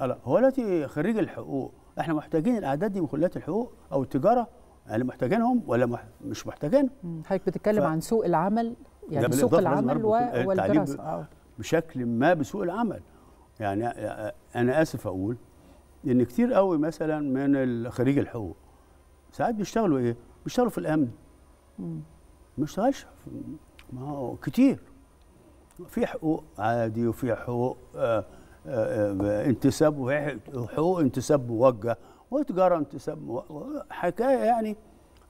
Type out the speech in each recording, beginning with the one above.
هلا هو التي خريج الحقوق احنا محتاجين الاعداد دي من كليات الحقوق او التجاره يعني محتاجينهم ولا مح... مش محتاجين حضرتك بتتكلم ف... عن سوق العمل يعني سوق العمل و... والدراسه بشكل ما بسوق العمل يعني انا اسف اقول ان كتير قوي مثلا من خريج الحقوق ساعات بيشتغلوا ايه بيشتغلوا في الامن ما بيشتغلش ما هو كتير في حقوق عادي وفي حقوق آه انتساب وحقوق انتساب موجه وتجاره انتساب حكايه يعني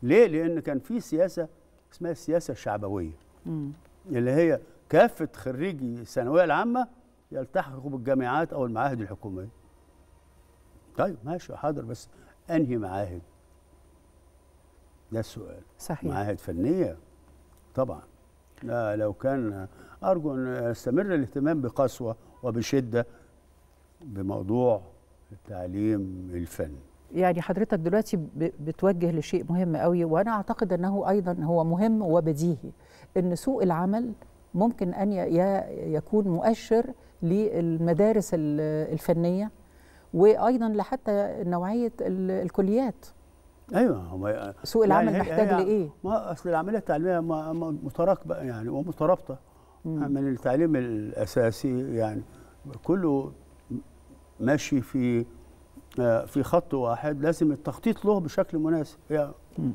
ليه؟ لان كان في سياسه اسمها السياسه الشعبويه اللي هي كافه خريجي الثانويه العامه يلتحقوا بالجامعات او المعاهد الحكوميه. طيب ماشي حاضر بس انهي معاهد؟ ده السؤال صحيح معاهد فنيه طبعا لا لو كان ارجو ان يستمر الاهتمام بقسوه وبشده بموضوع التعليم الفني يعني حضرتك دلوقتي بتوجه لشيء مهم قوي وانا اعتقد انه ايضا هو مهم وبديهي ان سوق العمل ممكن ان يكون مؤشر للمدارس الفنيه وايضا لحتى نوعيه الكليات ايوه سوق يعني العمل يعني محتاج لايه؟ ما اصل العمليه التعليميه متراكبه يعني ومترابطه من التعليم الاساسي يعني كله ماشي في آه، في خط واحد لازم التخطيط له بشكل مناسب يعني